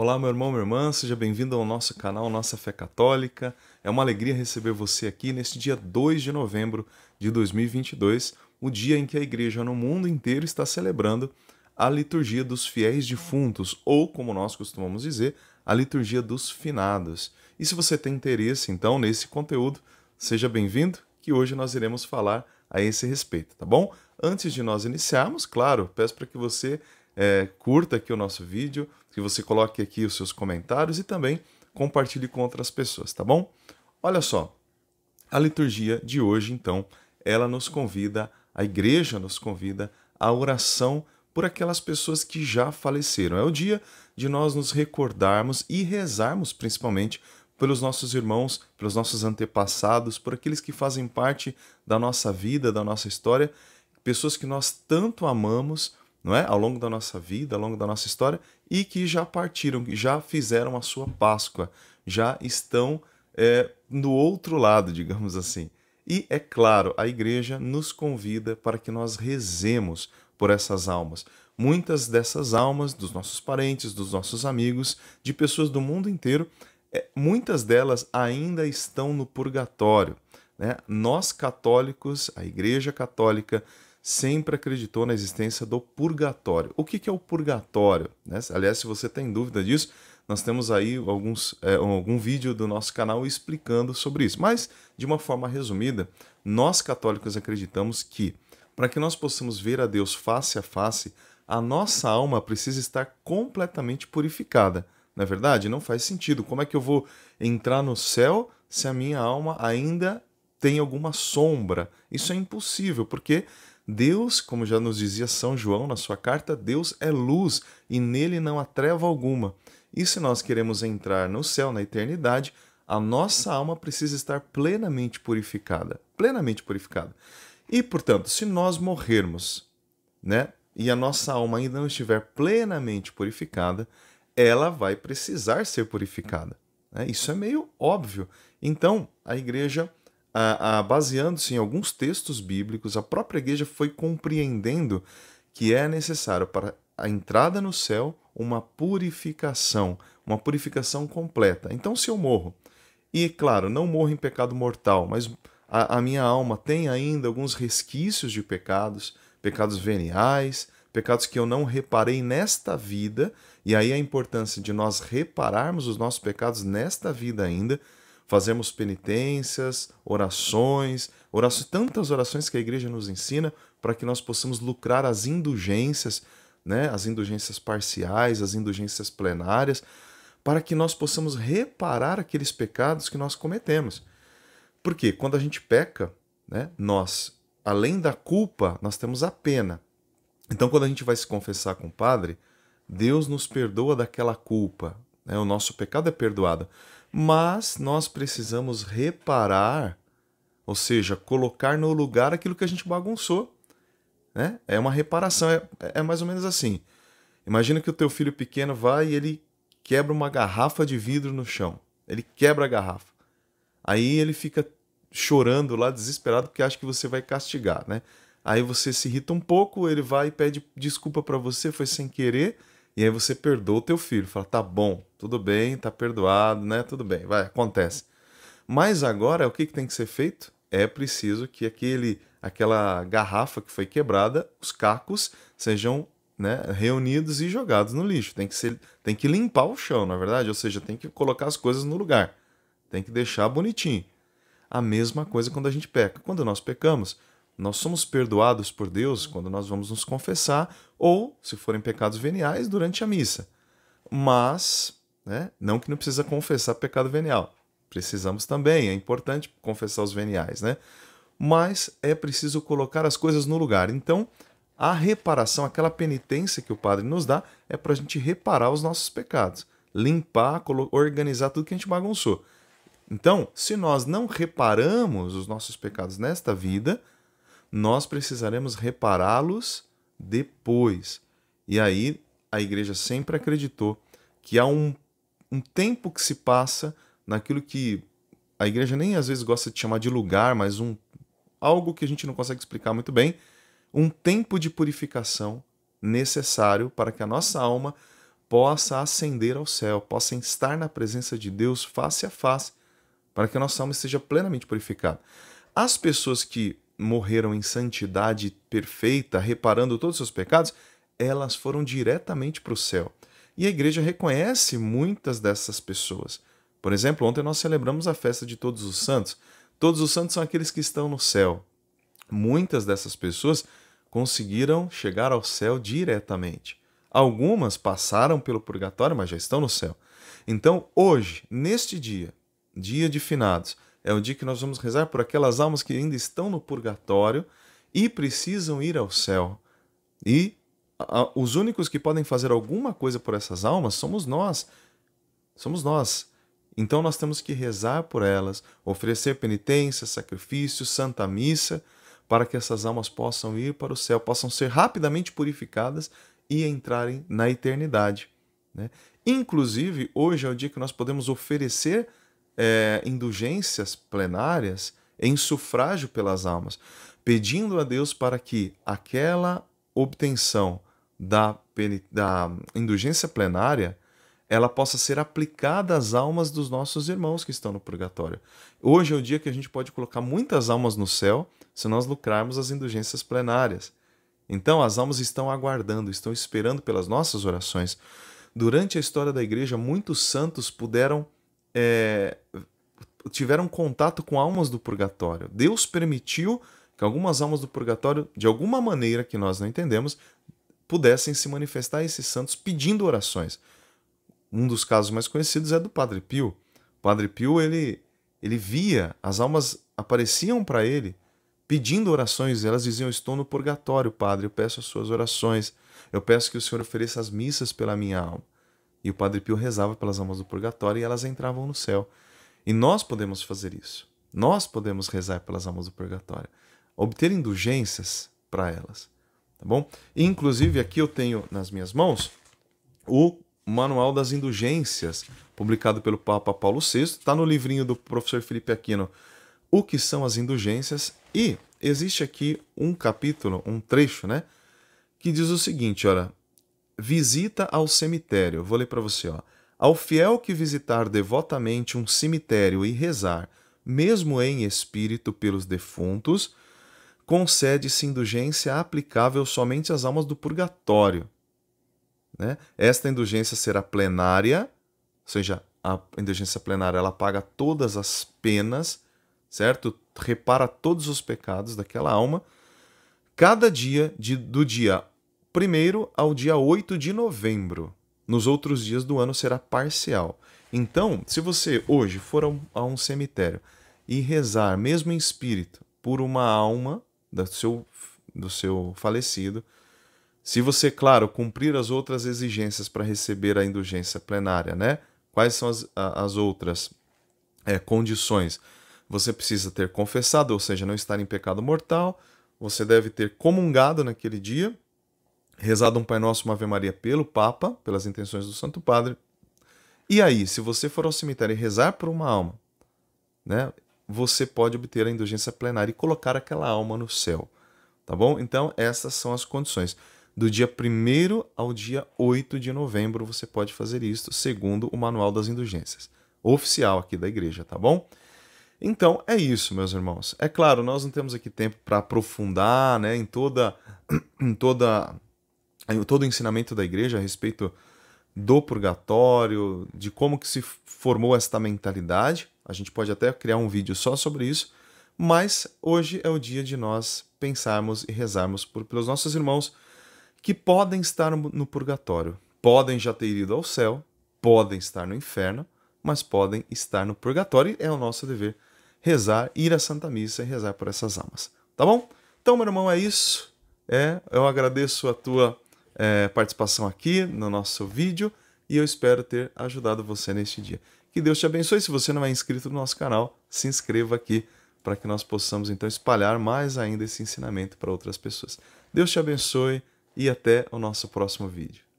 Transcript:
Olá, meu irmão, minha irmã, seja bem-vindo ao nosso canal Nossa Fé Católica. É uma alegria receber você aqui neste dia 2 de novembro de 2022, o dia em que a igreja no mundo inteiro está celebrando a liturgia dos fiéis defuntos, ou como nós costumamos dizer, a liturgia dos finados. E se você tem interesse então nesse conteúdo, seja bem-vindo, que hoje nós iremos falar a esse respeito, tá bom? Antes de nós iniciarmos, claro, peço para que você é, curta aqui o nosso vídeo, que você coloque aqui os seus comentários e também compartilhe com outras pessoas, tá bom? Olha só, a liturgia de hoje, então, ela nos convida, a igreja nos convida à oração por aquelas pessoas que já faleceram. É o dia de nós nos recordarmos e rezarmos, principalmente, pelos nossos irmãos, pelos nossos antepassados, por aqueles que fazem parte da nossa vida, da nossa história, pessoas que nós tanto amamos não é? ao longo da nossa vida, ao longo da nossa história, e que já partiram, que já fizeram a sua Páscoa, já estão é, no outro lado, digamos assim. E, é claro, a igreja nos convida para que nós rezemos por essas almas. Muitas dessas almas, dos nossos parentes, dos nossos amigos, de pessoas do mundo inteiro, é, muitas delas ainda estão no purgatório. Né? Nós católicos, a Igreja Católica, sempre acreditou na existência do purgatório. O que, que é o purgatório? Né? Aliás, se você tem dúvida disso, nós temos aí alguns, é, algum vídeo do nosso canal explicando sobre isso. Mas, de uma forma resumida, nós católicos acreditamos que, para que nós possamos ver a Deus face a face, a nossa alma precisa estar completamente purificada. Na é verdade, não faz sentido. Como é que eu vou entrar no céu se a minha alma ainda tem alguma sombra? Isso é impossível, porque Deus, como já nos dizia São João na sua carta, Deus é luz e nele não há treva alguma. E se nós queremos entrar no céu, na eternidade, a nossa alma precisa estar plenamente purificada. Plenamente purificada. E, portanto, se nós morrermos, né, e a nossa alma ainda não estiver plenamente purificada, ela vai precisar ser purificada. Né? Isso é meio óbvio. Então, a igreja baseando-se em alguns textos bíblicos, a própria igreja foi compreendendo que é necessário para a entrada no céu uma purificação, uma purificação completa. Então, se eu morro, e claro, não morro em pecado mortal, mas a, a minha alma tem ainda alguns resquícios de pecados, pecados veniais, pecados que eu não reparei nesta vida, e aí a importância de nós repararmos os nossos pecados nesta vida ainda fazemos penitências, orações, orações, tantas orações que a igreja nos ensina para que nós possamos lucrar as indulgências, né, as indulgências parciais, as indulgências plenárias, para que nós possamos reparar aqueles pecados que nós cometemos. Porque quando a gente peca, né, nós, além da culpa, nós temos a pena. Então, quando a gente vai se confessar com o padre, Deus nos perdoa daquela culpa. Né? O nosso pecado é perdoado mas nós precisamos reparar, ou seja, colocar no lugar aquilo que a gente bagunçou. Né? É uma reparação, é, é mais ou menos assim. Imagina que o teu filho pequeno vai e ele quebra uma garrafa de vidro no chão. Ele quebra a garrafa. Aí ele fica chorando lá, desesperado, porque acha que você vai castigar, né? Aí você se irrita um pouco, ele vai e pede desculpa para você, foi sem querer. E aí você perdoa o teu filho, fala, tá bom, tudo bem, tá perdoado, né? Tudo bem, vai, acontece. Mas agora o que, que tem que ser feito? É preciso que aquele, aquela garrafa que foi quebrada, os cacos, sejam né, reunidos e jogados no lixo. Tem que, ser, tem que limpar o chão, na verdade, ou seja, tem que colocar as coisas no lugar. Tem que deixar bonitinho. A mesma coisa quando a gente peca. Quando nós pecamos, nós somos perdoados por Deus quando nós vamos nos confessar ou, se forem pecados veniais, durante a missa. Mas, né, não que não precisa confessar pecado venial. Precisamos também, é importante confessar os veniais, né? Mas é preciso colocar as coisas no lugar. Então, a reparação, aquela penitência que o padre nos dá, é para a gente reparar os nossos pecados, limpar, organizar tudo que a gente bagunçou. Então, se nós não reparamos os nossos pecados nesta vida, nós precisaremos repará-los depois. E aí a igreja sempre acreditou que há um, um tempo que se passa naquilo que a igreja nem às vezes gosta de chamar de lugar, mas um algo que a gente não consegue explicar muito bem, um tempo de purificação necessário para que a nossa alma possa ascender ao céu, possa estar na presença de Deus face a face, para que a nossa alma seja plenamente purificada. As pessoas que morreram em santidade perfeita, reparando todos os seus pecados, elas foram diretamente para o céu. E a igreja reconhece muitas dessas pessoas. Por exemplo, ontem nós celebramos a festa de Todos os Santos. Todos os santos são aqueles que estão no céu. Muitas dessas pessoas conseguiram chegar ao céu diretamente. Algumas passaram pelo purgatório, mas já estão no céu. Então, hoje, neste dia, dia de finados, é o dia que nós vamos rezar por aquelas almas que ainda estão no purgatório e precisam ir ao céu. E a, os únicos que podem fazer alguma coisa por essas almas somos nós. Somos nós. Então nós temos que rezar por elas, oferecer penitência, sacrifício, santa missa, para que essas almas possam ir para o céu, possam ser rapidamente purificadas e entrarem na eternidade. Né? Inclusive, hoje é o dia que nós podemos oferecer é, indulgências plenárias em sufrágio pelas almas, pedindo a Deus para que aquela obtenção da, da indulgência plenária ela possa ser aplicada às almas dos nossos irmãos que estão no purgatório. Hoje é o dia que a gente pode colocar muitas almas no céu se nós lucrarmos as indulgências plenárias. Então, as almas estão aguardando, estão esperando pelas nossas orações. Durante a história da igreja, muitos santos puderam é, tiveram contato com almas do purgatório. Deus permitiu que algumas almas do purgatório, de alguma maneira que nós não entendemos, pudessem se manifestar a esses santos pedindo orações. Um dos casos mais conhecidos é do Padre Pio. O Padre Pio, ele, ele via, as almas apareciam para ele pedindo orações, elas diziam: Estou no purgatório, Padre, eu peço as suas orações, eu peço que o Senhor ofereça as missas pela minha alma. E o Padre Pio rezava pelas almas do purgatório e elas entravam no céu. E nós podemos fazer isso. Nós podemos rezar pelas almas do purgatório, obter indulgências para elas, tá bom? E, inclusive aqui eu tenho nas minhas mãos o Manual das Indulgências, publicado pelo Papa Paulo VI, está no livrinho do professor Felipe Aquino. O que são as indulgências? E existe aqui um capítulo, um trecho, né, que diz o seguinte, olha, visita ao cemitério. Vou ler para você, ó. Ao fiel que visitar devotamente um cemitério e rezar, mesmo em espírito, pelos defuntos, concede-se indulgência aplicável somente às almas do purgatório. Né? Esta indulgência será plenária, ou seja, a indulgência plenária ela paga todas as penas, certo? Repara todos os pecados daquela alma. Cada dia de, do dia primeiro ao dia 8 de novembro. Nos outros dias do ano será parcial. Então, se você hoje for a um cemitério e rezar, mesmo em espírito, por uma alma do seu, do seu falecido, se você, claro, cumprir as outras exigências para receber a indulgência plenária, né? Quais são as, as outras é, condições? Você precisa ter confessado, ou seja, não estar em pecado mortal, você deve ter comungado naquele dia, rezado um Pai Nosso, uma Ave Maria pelo Papa, pelas intenções do Santo Padre. E aí, se você for ao cemitério e rezar por uma alma, né, você pode obter a indulgência plenária e colocar aquela alma no céu, tá bom? Então, essas são as condições. Do dia 1 ao dia 8 de novembro você pode fazer isso, segundo o Manual das Indulgências, oficial aqui da igreja, tá bom? Então, é isso, meus irmãos. É claro, nós não temos aqui tempo para aprofundar, né, em toda em toda todo o ensinamento da igreja a respeito do purgatório, de como que se formou esta mentalidade. A gente pode até criar um vídeo só sobre isso, mas hoje é o dia de nós pensarmos e rezarmos por, pelos nossos irmãos que podem estar no purgatório, podem já ter ido ao céu, podem estar no inferno, mas podem estar no purgatório e é o nosso dever rezar, ir à Santa Missa e rezar por essas almas. Tá bom? Então, meu irmão, é isso. É, eu agradeço a tua é, participação aqui no nosso vídeo e eu espero ter ajudado você neste dia. Que Deus te abençoe. Se você não é inscrito no nosso canal, se inscreva aqui para que nós possamos então espalhar mais ainda esse ensinamento para outras pessoas. Deus te abençoe e até o nosso próximo vídeo.